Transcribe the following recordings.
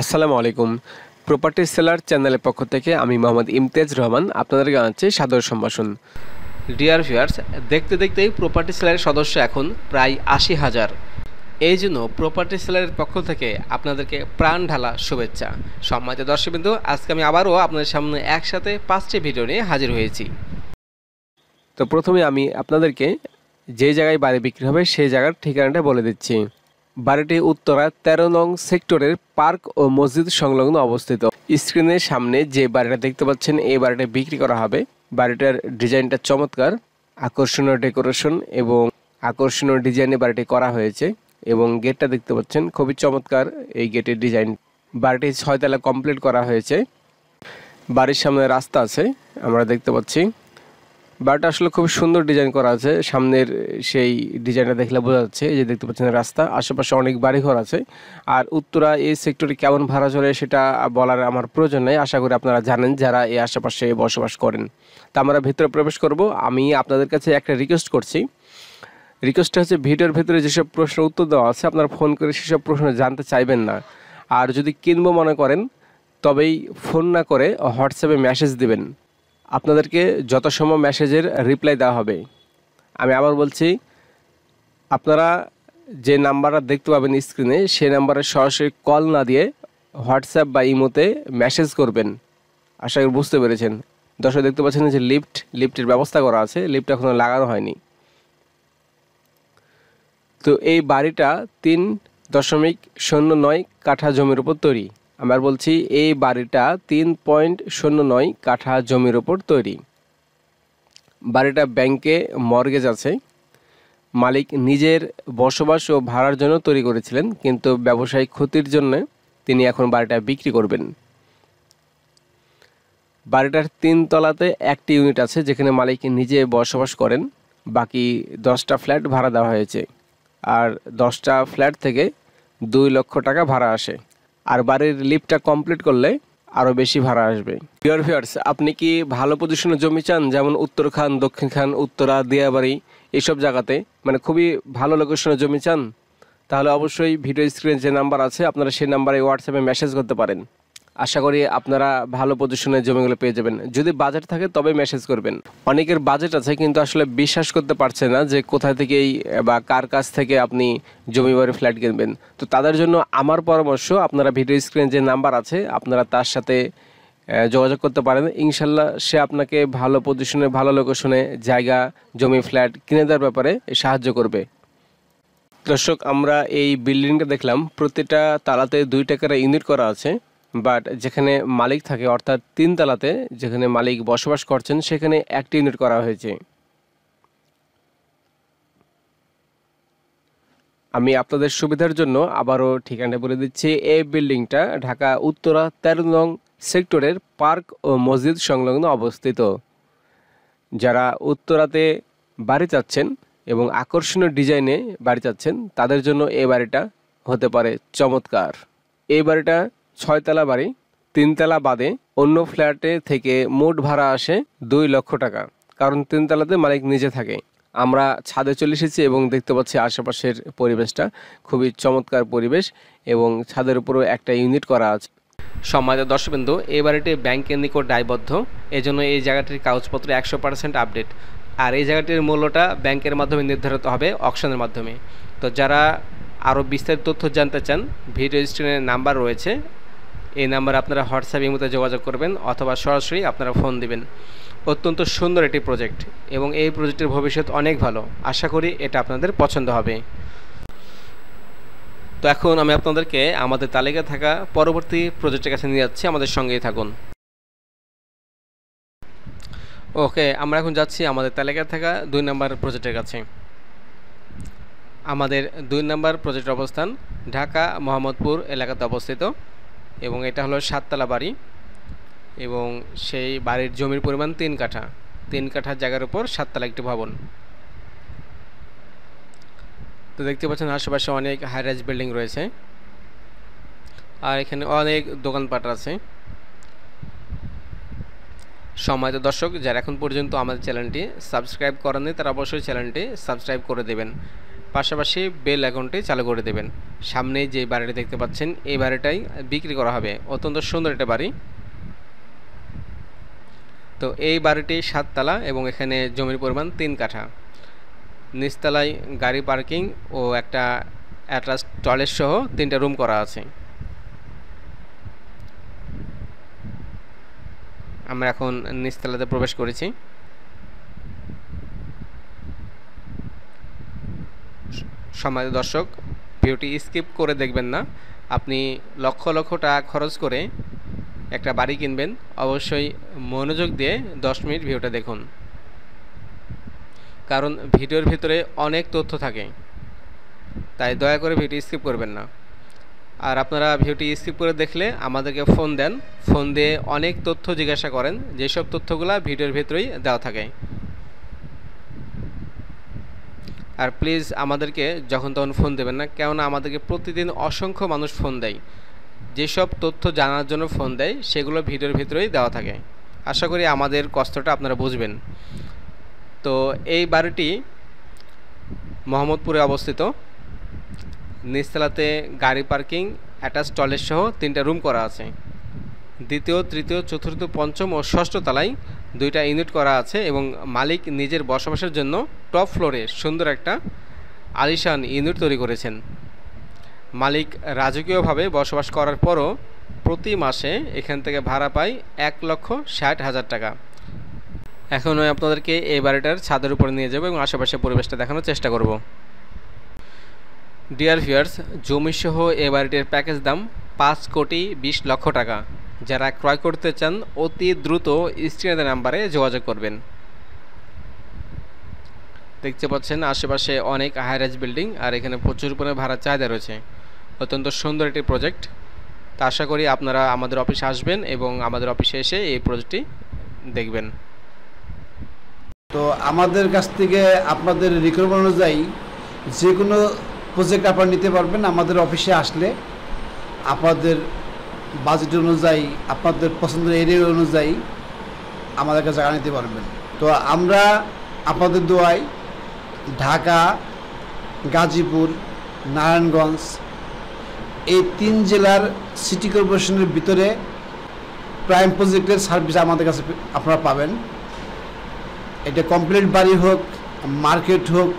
আসসালামু আলাইকুম property seller চ্যানেলের পক্ষ থেকে আমি মোহাম্মদ ইমতিয়াজ রহমান আপনাদের জানাচ্ছি সাদর সম্ভাষণ ডিয়ার ভিউয়ার্স দেখতে দেখতেই প্রপার্টি সেলারের সদস্য এখন প্রায় আশি হাজার এই জন্য প্রপার্টি সেলারের পক্ষ থেকে আপনাদেরকে প্রাণ ঢালা শুভেচ্ছা সম্মানিত দর্শকবিন্দু আজকে আমি আবারও আপনাদের সামনে একসাথে পাঁচটি ভিডিও নিয়ে হাজির হয়েছি তো প্রথমে আমি আপনাদেরকে যে জায়গায় বাড়ি বিক্রি হবে সেই জায়গার ঠিকানাটা বলে দিচ্ছি বাড়িটি উত্তরা তেরো নং সেক্টরের পার্ক ও মসজিদ সংলগ্ন অবস্থিত স্ক্রিনের সামনে যে বাড়িটা দেখতে পাচ্ছেন এই বাড়িটা বিক্রি করা হবে বাড়িটার ডিজাইনটা চমৎকার আকর্ষণীয় ডেকোরেশন এবং আকর্ষণীয় ডিজাইনে বাড়িটি করা হয়েছে এবং গেটটা দেখতে পাচ্ছেন খুবই চমৎকার এই গেটের ডিজাইন বাড়িটি ছয়তলা কমপ্লিট করা হয়েছে বাড়ির সামনে রাস্তা আছে আমরা দেখতে পাচ্ছি বাট আসলে খুব সুন্দর ডিজাইন করা আছে সামনের সেই ডিজাইনটা দেখলে বোঝা যাচ্ছে এই যে দেখতে পাচ্ছেন রাস্তা আশেপাশে অনেক বাড়িঘর আছে আর উত্তরা এই সেক্টরে কেমন ভাড়া চলে সেটা বলার আমার প্রয়োজন নেই আশা করি আপনারা জানেন যারা এই আশেপাশে বসবাস করেন তা আমরা ভেতরে প্রবেশ করব আমি আপনাদের কাছে একটা রিকোয়েস্ট করছি রিকোয়েস্টটা হচ্ছে ভিডিওর ভেতরে যেসব প্রশ্নের উত্তর দেওয়া আছে আপনারা ফোন করে সেসব প্রশ্ন জানতে চাইবেন না আর যদি কিনবো মনে করেন তবেই ফোন না করে হোয়াটসঅ্যাপে মেসেজ দেবেন আপনাদেরকে যথাসম্ভব মেসেজের রিপ্লাই দেওয়া হবে আমি আবার বলছি আপনারা যে নাম্বারটা দেখতে পাবেন স্ক্রিনে সেই নাম্বারে সরাসরি কল না দিয়ে হোয়াটসঅ্যাপ বা ইমোতে মেসেজ করবেন আশা করি বুঝতে পেরেছেন দর্শক দেখতে পাচ্ছেন যে লিফট লিফটের ব্যবস্থা করা আছে লিফট এখনও লাগানো হয়নি তো এই বাড়িটা তিন দশমিক শূন্য নয় কাঠা জমির উপর তৈরি আমরা বলছি এই বাড়িটা তিন পয়েন্ট শূন্য নয় কাঠা জমির ওপর তৈরি বাড়িটা ব্যাংকে মর্গেজ আছে মালিক নিজের বসবাস ও ভাড়ার জন্য তৈরি করেছিলেন কিন্তু ব্যবসায়িক ক্ষতির জন্য তিনি এখন বাড়িটা বিক্রি করবেন বাড়িটার তিন তলাতে একটি ইউনিট আছে যেখানে মালিক নিজে বসবাস করেন বাকি দশটা ফ্ল্যাট ভাড়া দেওয়া হয়েছে আর দশটা ফ্ল্যাট থেকে দুই লক্ষ টাকা ভাড়া আসে আর বাড়ির লিপটা কমপ্লিট করলে আরও বেশি ভাড়া আসবে ডিয়ার ভিউয়ার্স আপনি কি ভালো পজিশনে জমি চান যেমন উত্তর খান দক্ষিণ খান উত্তরা দিয়াবাড়ি এসব জায়গাতে মানে খুবই ভালো লোকেশনে জমি চান তাহলে অবশ্যই ভিডিও স্ক্রিনে যে নাম্বার আছে আপনারা সেই নাম্বারে হোয়াটসঅ্যাপে মেসেজ করতে পারেন আশা করি আপনারা ভালো প্রদর্শনের জমিগুলো পেয়ে যাবেন যদি বাজেট থাকে তবে মেসেজ করবেন অনেকের বাজেট আছে কিন্তু আসলে বিশ্বাস করতে পারছে না যে কোথা থেকেই বা কার কাছ থেকে আপনি জমি বাড়ি ফ্ল্যাট কিনবেন তো তাদের জন্য আমার পরামর্শ আপনারা ভিডিও স্ক্রিনে যে নাম্বার আছে আপনারা তার সাথে যোগাযোগ করতে পারেন ইনশাল্লাহ সে আপনাকে ভালো পজিশনে ভালো লোকেশনে জায়গা জমি ফ্ল্যাট কিনে দেওয়ার ব্যাপারে সাহায্য করবে দর্শক আমরা এই বিল্ডিংটা দেখলাম প্রতিটা তালাতে দুই টাকার ইউনিট করা আছে বাট যেখানে মালিক থাকে অর্থাৎ তিনতলাতে যেখানে মালিক বসবাস করছেন সেখানে একটি ইউনিট করা হয়েছে আমি আপনাদের সুবিধার জন্য আবারও ঠিকানা বলে দিচ্ছি এই বিল্ডিংটা ঢাকা উত্তরা তেরো নং সেক্টরের পার্ক ও মসজিদ সংলগ্ন অবস্থিত যারা উত্তরাতে বাড়ি চাচ্ছেন এবং আকর্ষণীয় ডিজাইনে বাড়ি চাচ্ছেন তাদের জন্য এই বাড়িটা হতে পারে চমৎকার এই বাড়িটা ছয়তলা বাড়ি তিনতলা বাদে অন্য ফ্ল্যাটে থেকে মোট ভাড়া আসে দুই লক্ষ টাকা কারণ তিনতলাতে মালিক নিজে থাকে আমরা ছাদে চলে এসেছি এবং দেখতে পাচ্ছি আশেপাশের পরিবেশটা খুবই চমৎকার পরিবেশ এবং ছাদের উপরও একটা ইউনিট করা আছে সম্মানিত দর্শকবিন্দু এই বাড়িটি ব্যাংকের নিকট দায়বদ্ধ এজন্য এই জায়গাটির কাগজপত্র একশো পার্সেন্ট আপডেট আর এই জায়গাটির মূল্যটা ব্যাংকের মাধ্যমে নির্ধারিত হবে অকশনের মাধ্যমে তো যারা আরও বিস্তারিত তথ্য জানতে চান ভিডিও স্ক্রিনের নাম্বার রয়েছে এই নাম্বারে আপনারা হোয়াটসঅ্যাপ ইমুতে যোগাযোগ করবেন অথবা সরাসরি আপনারা ফোন দিবেন অত্যন্ত সুন্দর একটি প্রজেক্ট এবং এই প্রজেক্টের ভবিষ্যৎ অনেক ভালো আশা করি এটা আপনাদের পছন্দ হবে তো এখন আমি আপনাদেরকে আমাদের তালিকা থাকা পরবর্তী প্রজেক্টের কাছে নিয়ে যাচ্ছি আমাদের সঙ্গেই থাকুন ওকে আমরা এখন যাচ্ছি আমাদের তালিকা থাকা দুই নম্বর প্রজেক্টের কাছে আমাদের দুই নম্বর প্রজেক্টের অবস্থান ঢাকা মোহাম্মদপুর এলাকাতে অবস্থিত এবং এটা হলো সাততলা বাড়ি এবং সেই বাড়ির জমির পরিমাণ তিন কাঠা তিন কাঠার জায়গার উপর সাততলা একটি ভবন তো দেখতে পাচ্ছেন আশেপাশে অনেক হাই রাইজ বিল্ডিং রয়েছে আর এখানে অনেক দোকানপাট আছে সম্মানিত দর্শক যারা এখন পর্যন্ত আমাদের চ্যানেলটি সাবস্ক্রাইব করেননি তারা অবশ্যই চ্যানেলটি সাবস্ক্রাইব করে দেবেন পাশাপাশি বেল অ্যাকাউন্টে চালু করে দেবেন সামনে যে বাড়িটি দেখতে পাচ্ছেন এই বাড়িটাই বিক্রি করা হবে অত্যন্ত সুন্দর একটা বাড়ি তো এই বাড়িটি সাততলা এবং এখানে জমির পরিমাণ তিন কাঠা নিচতলায় গাড়ি পার্কিং ও একটা অ্যাটাচ টয়লেট সহ তিনটা রুম করা আছে আমরা এখন নিচতলাতে প্রবেশ করেছি সমাজ দর্শক ভিডিওটি স্কিপ করে দেখবেন না আপনি লক্ষ লক্ষ টাকা খরচ করে একটা বাড়ি কিনবেন অবশ্যই মনোযোগ দিয়ে 10 মিনিট ভিডিওটা দেখুন কারণ ভিডিওর ভিতরে অনেক তথ্য থাকে তাই দয়া করে ভিডিও স্কিপ করবেন না আর আপনারা ভিডিওটি স্কিপ করে দেখলে আমাদেরকে ফোন দেন ফোন দিয়ে অনেক তথ্য জিজ্ঞাসা করেন যেসব তথ্যগুলো ভিডিওর ভিতরেই দেওয়া থাকে আর প্লিজ আমাদেরকে যখন তখন ফোন দেবেন না কেননা আমাদেরকে প্রতিদিন অসংখ্য মানুষ ফোন দেয় যেসব তথ্য জানার জন্য ফোন দেয় সেগুলো ভিডিওর ভিতরেই দেওয়া থাকে আশা করি আমাদের কষ্টটা আপনারা বুঝবেন তো এই বাড়িটি মোহাম্মদপুরে অবস্থিত নিচতলাতে গাড়ি পার্কিং অ্যাটাচ টয়লেট সহ তিনটা রুম করা আছে দ্বিতীয় তৃতীয় চতুর্থ পঞ্চম ও ষষ্ঠ তলায় দুইটা ইউনিট করা আছে এবং মালিক নিজের বসবাসের জন্য টপ ফ্লোরে সুন্দর একটা আলিশান ইউনিট তৈরি করেছেন মালিক রাজকীয়ভাবে বসবাস করার পরও প্রতি মাসে এখান থেকে ভাড়া পায় এক লক্ষ ষাট হাজার টাকা এখন আমি আপনাদেরকে এই বাড়িটার ছাদের উপরে নিয়ে যাবো এবং আশেপাশে পরিবেশটা দেখানোর চেষ্টা করব ডিয়ার ভিউয়ার্স জমিসহ এ বাড়িটির প্যাকেজ দাম পাঁচ কোটি বিশ লক্ষ টাকা যারা ক্রয় করতে চান অতি দ্রুত স্ক্রিনের নাম্বারে যোগাযোগ করবেন দেখতে পাচ্ছেন আশেপাশে অনেক হাইরাইজ বিল্ডিং আর এখানে প্রচুর পরিমাণে ভাড়া চাহিদা রয়েছে অত্যন্ত সুন্দর একটি প্রজেক্ট তা আশা করি আপনারা আমাদের অফিসে আসবেন এবং আমাদের অফিসে এসে এই প্রজেক্টটি দেখবেন তো আমাদের কাছ থেকে আপনাদের রিকোয়ারমেন্ট অনুযায়ী যে কোনো প্রজেক্ট আপনারা নিতে পারবেন আমাদের অফিসে আসলে আপনাদের বাজেট অনুযায়ী আপনাদের পছন্দের এরিয়া অনুযায়ী আমাদেরকে জায়গা নিতে পারবেন তো আমরা আপনাদের দোয়ায় ঢাকা গাজীপুর নারায়ণগঞ্জ এই তিন জেলার সিটি কর্পোরেশনের ভিতরে প্রাইম প্রজেক্টের সার্ভিস আমাদের কাছে আপনারা পাবেন এটা কমপ্লিট বাড়ি হোক মার্কেট হোক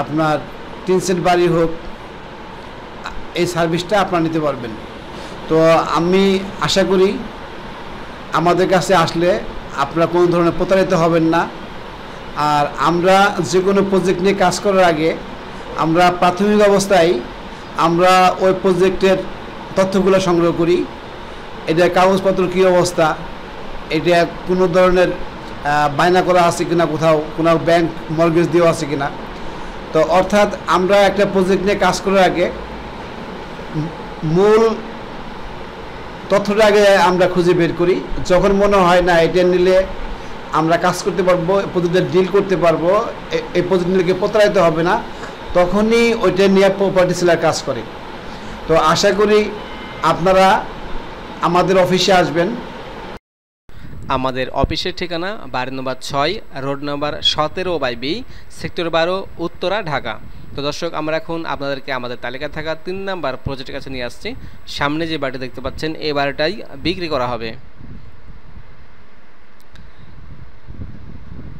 আপনার টিনসেট বাড়ি হোক এই সার্ভিসটা আপনারা নিতে পারবেন তো আমি আশা করি আমাদের কাছে আসলে আপনারা কোনো ধরনের প্রতারিত হবেন না আর আমরা যে কোনো প্রজেক্ট নিয়ে কাজ করার আগে আমরা প্রাথমিক অবস্থায় আমরা ওই প্রজেক্টের তথ্যগুলো সংগ্রহ করি এটা কাগজপত্র কী অবস্থা এটা কোনো ধরনের বায়না করা আছে কিনা কোথাও কোনো ব্যাংক মর্গেজ দেওয়া আছে কিনা তো অর্থাৎ আমরা একটা প্রজেক্ট নিয়ে কাজ করার আগে মূল তথ্যটা আগে আমরা খুঁজে বের করি যখন মনে হয় না এটা নিলে আমরা কাজ করতে পারবো প্রতিটা ডিল করতে পারবো এই প্রজেক্ট নিলে প্রতারিত হবে না তখনই ওইটা নিয়ে প্রপার্টি সেলার কাজ করে তো আশা করি আপনারা আমাদের অফিসে আসবেন আমাদের অফিসের ঠিকানা বাড়ি নম্বর ছয় রোড নম্বর সতেরো বাই বি সেক্টর বারো উত্তরা ঢাকা তো দর্শক আমরা এখন আপনাদেরকে আমাদের তালিকায় থাকা তিন নাম্বার প্রজেক্টের কাছে নিয়ে আসছি সামনে যে বাড়িটা দেখতে পাচ্ছেন এই বাড়িটাই বিক্রি করা হবে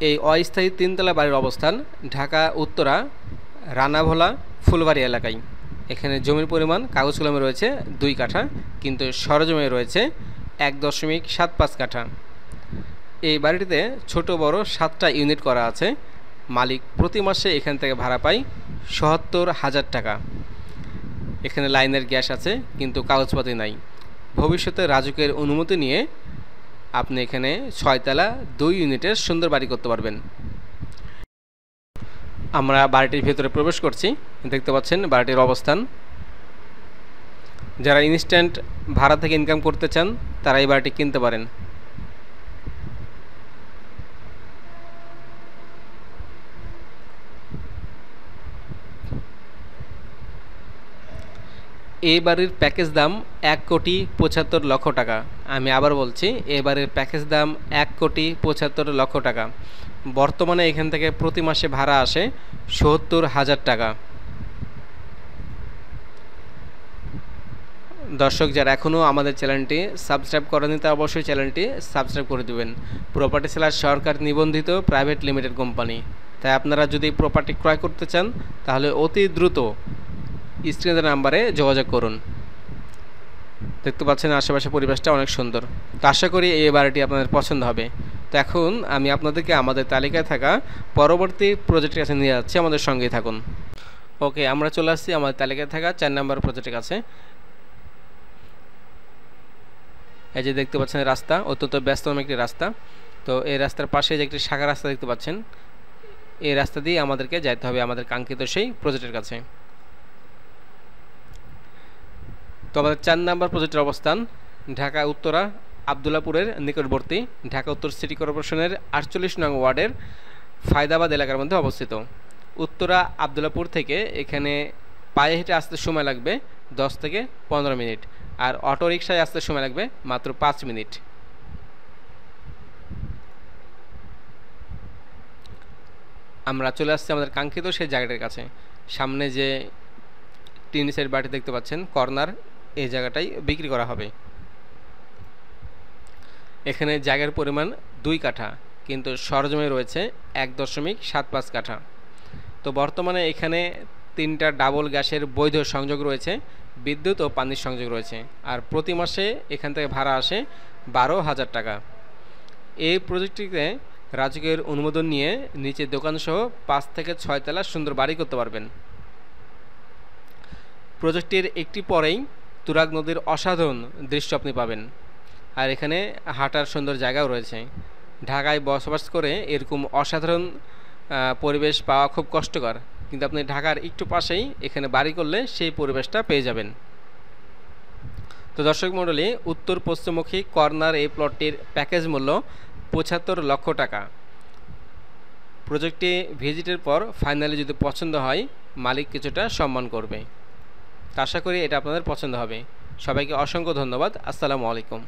এই অস্থায়ী তিনতলা বাড়ির অবস্থান ঢাকা উত্তরা রানাভোলা ফুলবাড়ি এলাকায় এখানে জমির পরিমাণ কাগজ কলমে রয়েছে দুই কাঠা কিন্তু সরজমে রয়েছে এক দশমিক সাত পাঁচ কাঠা এই বাড়িটিতে ছোট বড় সাতটা ইউনিট করা আছে মালিক প্রতি মাসে এখান থেকে ভাড়া পায় সহাত্তর হাজার টাকা এখানে লাইনের গ্যাস আছে কিন্তু কাগজপাতি নাই ভবিষ্যতে রাজুকের অনুমতি নিয়ে আপনি এখানে ছয়তলা দুই ইউনিটের সুন্দর বাড়ি করতে পারবেন আমরা বাড়িটির ভেতরে প্রবেশ করছি দেখতে পাচ্ছেন বাড়িটির অবস্থান যারা ইনস্ট্যান্ট ভাড়া থেকে ইনকাম করতে চান তারা এই বাড়িটি কিনতে পারেন এ বাড়ির প্যাকেজ দাম এক কোটি পঁচাত্তর লক্ষ টাকা আমি আবার বলছি এ বাড়ির প্যাকেজ দাম এক কোটি পঁচাত্তর লক্ষ টাকা বর্তমানে এখান থেকে প্রতি মাসে ভাড়া আসে সত্তর হাজার টাকা দর্শক যারা এখনও আমাদের চ্যানেলটি সাবস্ক্রাইব করেননি তা অবশ্যই চ্যানেলটি সাবস্ক্রাইব করে দেবেন প্রপার্টি সেলার সরকার নিবন্ধিত প্রাইভেট লিমিটেড কোম্পানি তাই আপনারা যদি প্রপার্টি ক্রয় করতে চান তাহলে অতি দ্রুত স্ক্রিনের নাম্বারে যোগাযোগ করুন দেখতে পাচ্ছেন আশেপাশে পরিবেশটা অনেক সুন্দর তো আশা করি এই বাড়িটি আপনাদের পছন্দ হবে তো এখন আমি আপনাদেরকে আমাদের তালিকায় থাকা পরবর্তী প্রজেক্টের কাছে নিয়ে যাচ্ছি আমাদের সঙ্গেই থাকুন ওকে আমরা চলে আসছি আমাদের তালিকায় থাকা চার নাম্বার প্রজেক্টের কাছে এই যে দেখতে পাচ্ছেন রাস্তা অত্যন্ত ব্যস্ততম একটি রাস্তা তো এই রাস্তার পাশে যে একটি শাখা রাস্তা দেখতে পাচ্ছেন এই রাস্তা দিয়ে আমাদেরকে যাইতে হবে আমাদের কাঙ্ক্ষিত সেই প্রজেক্টের কাছে তো আমাদের চার নাম্বার প্রজেক্টের অবস্থান ঢাকা উত্তরা আবদুল্লাপুরের নিকটবর্তী ঢাকা উত্তর সিটি কর্পোরেশনের আটচল্লিশ নং ওয়ার্ডের ফায়দাবাদ এলাকার মধ্যে অবস্থিত উত্তরা আবদুল্লাপুর থেকে এখানে পায়ে হেঁটে আসতে সময় লাগবে দশ থেকে পনেরো মিনিট আর অটো রিক্সায় আসতে সময় লাগবে মাত্র পাঁচ মিনিট আমরা চলে আসছি আমাদের কাঙ্ক্ষিত সেই জায়গাটার কাছে সামনে যে টিনিসের বাটি দেখতে পাচ্ছেন কর্নার এই জায়গাটাই বিক্রি করা হবে এখানে জায়গার পরিমাণ দুই কাঠা কিন্তু সরজমে রয়েছে এক দশমিক সাত পাঁচ কাঠা তো বর্তমানে এখানে তিনটা ডাবল গ্যাসের বৈধ সংযোগ রয়েছে বিদ্যুৎ ও পানির সংযোগ রয়েছে আর প্রতি মাসে এখান থেকে ভাড়া আসে বারো হাজার টাকা এই প্রজেক্টটিতে রাজকীয়ের অনুমোদন নিয়ে নিচে দোকানসহ পাঁচ থেকে ছয় তলা সুন্দর বাড়ি করতে পারবেন প্রজেক্টটির একটি পরেই তুরাগ নদীর অসাধারণ দৃশ্য আপনি পাবেন আর এখানে হাঁটার সুন্দর জায়গাও রয়েছে ঢাকায় বসবাস করে এরকম অসাধারণ পরিবেশ পাওয়া খুব কষ্টকর কিন্তু আপনি ঢাকার একটু পাশেই এখানে বাড়ি করলে সেই পরিবেশটা পেয়ে যাবেন তো দর্শক মণ্ডলী উত্তর পশ্চিমমুখী কর্নার এই প্লটটির প্যাকেজ মূল্য পঁচাত্তর লক্ষ টাকা প্রজেক্টে ভিজিটের পর ফাইনালি যদি পছন্দ হয় মালিক কিছুটা সম্মান করবে আশা করি এটা আপনাদের পছন্দ হবে সবাইকে অসংখ্য ধন্যবাদ আসসালামু আলাইকুম